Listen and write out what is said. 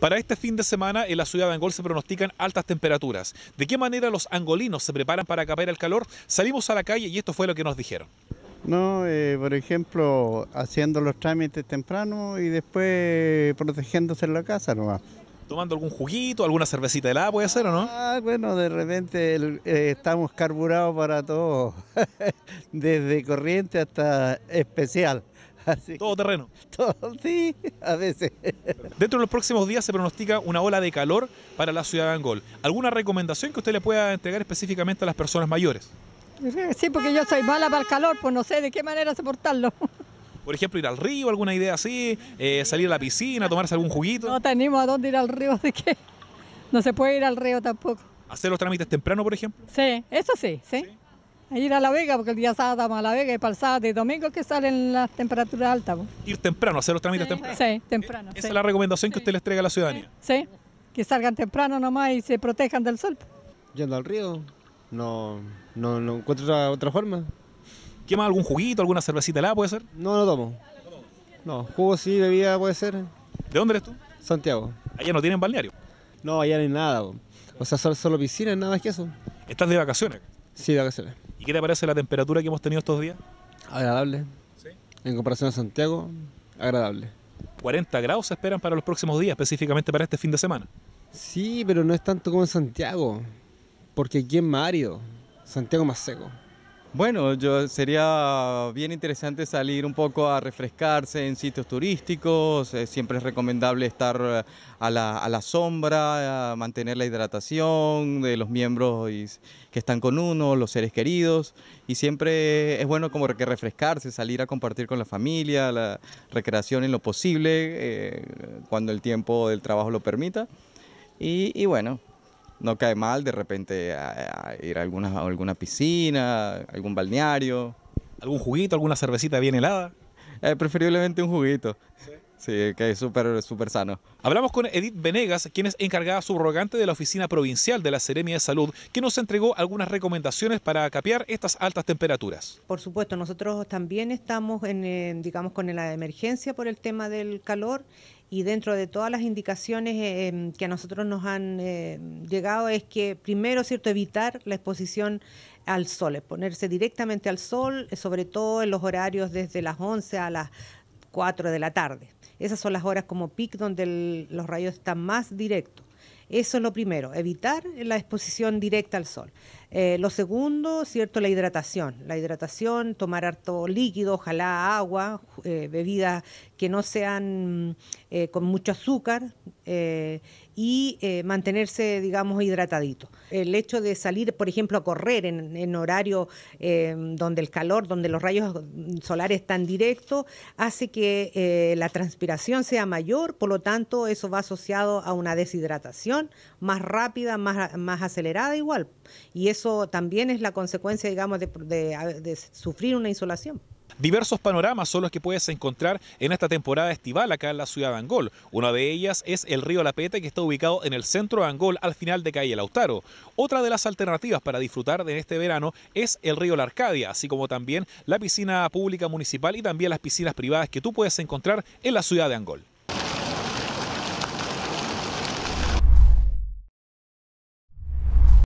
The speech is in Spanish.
Para este fin de semana en la ciudad de Angol se pronostican altas temperaturas. ¿De qué manera los angolinos se preparan para acabar el calor? Salimos a la calle y esto fue lo que nos dijeron. No, eh, por ejemplo, haciendo los trámites temprano y después protegiéndose en la casa nomás. ¿Tomando algún juguito, alguna cervecita de la puede ser o no? Ah, bueno, de repente eh, estamos carburados para todo, desde corriente hasta especial. Todo terreno. Todo, sí, a veces. Dentro de los próximos días se pronostica una ola de calor para la ciudad de Angol. ¿Alguna recomendación que usted le pueda entregar específicamente a las personas mayores? Sí, porque yo soy mala para el calor, pues no sé de qué manera soportarlo. Por ejemplo, ir al río, alguna idea así, eh, salir a la piscina, tomarse algún juguito. No tenemos a dónde ir al río, así que no se puede ir al río tampoco. ¿Hacer los trámites temprano, por ejemplo? Sí, eso sí. ¿Sí? ir a La Vega, porque el día sábado estamos a La Vega y para el sábado y domingo que salen las temperaturas altas. Ir temprano, hacer los trámites temprano. Sí, temprano. Eh, esa es la recomendación que usted les entrega a la ciudadanía. Sí, que salgan temprano nomás y se protejan del sol. Yendo al río, no, no, encuentro otra, forma. ¿Quema algún juguito, alguna cervecita la puede ser? No, no tomo. No, jugo sí, bebida puede ser. ¿De dónde eres tú? Santiago. Allá no tienen balneario. No, allá no hay nada. O sea, solo, solo piscinas, nada más que eso. ¿Estás de vacaciones? Sí, de vacaciones. ¿Y qué te parece la temperatura que hemos tenido estos días? Agradable. ¿Sí? En comparación a Santiago, agradable. 40 grados se esperan para los próximos días, específicamente para este fin de semana. Sí, pero no es tanto como en Santiago, porque aquí es más árido, Santiago más seco. Bueno, yo sería bien interesante salir un poco a refrescarse en sitios turísticos, eh, siempre es recomendable estar eh, a la, sombra, mantener la hidratación de los miembros que están con uno, los seres queridos, y siempre es bueno como que refrescarse, salir a compartir con la familia, la recreación en lo posible, eh, cuando el tiempo del trabajo lo permita, y bueno, no cae mal de repente ir a alguna, alguna piscina, algún balneario. ¿Algún juguito, alguna cervecita bien helada? Eh, preferiblemente un juguito. Sí, que es súper super sano. Hablamos con Edith Venegas, quien es encargada subrogante de la Oficina Provincial de la Ceremia de Salud, que nos entregó algunas recomendaciones para capear estas altas temperaturas. Por supuesto, nosotros también estamos, en, eh, digamos, con la emergencia por el tema del calor y dentro de todas las indicaciones eh, em, que a nosotros nos han eh, llegado es que primero, ¿cierto?, evitar la exposición al sol, exponerse directamente al sol, sobre todo en los horarios desde las 11 a las 4 de la tarde. Esas son las horas como pic donde los rayos están más directos. Eso es lo primero, evitar la exposición directa al sol. Eh, lo segundo, cierto, la hidratación. La hidratación, tomar harto líquido, ojalá agua, eh, bebidas que no sean mm, eh, con mucho azúcar y mantenerse, digamos, hidratadito. El hecho de salir, por ejemplo, a correr en horario donde el calor, donde los rayos solares están directos, hace que la transpiración sea mayor, por lo tanto, eso va asociado a una deshidratación más rápida, más, más acelerada igual. Y eso también es la consecuencia, digamos, de, sufrir una insolación. Diversos panoramas son los que puedes encontrar en esta temporada estival acá en la ciudad de Angol. Una de ellas es el río La que está ubicado en el centro de Angol al final de calle Lautaro. Otra de las alternativas para disfrutar de este verano es el río La Arcadia, así como también la piscina pública municipal y también las piscinas privadas que tú puedes encontrar en la ciudad de Angol.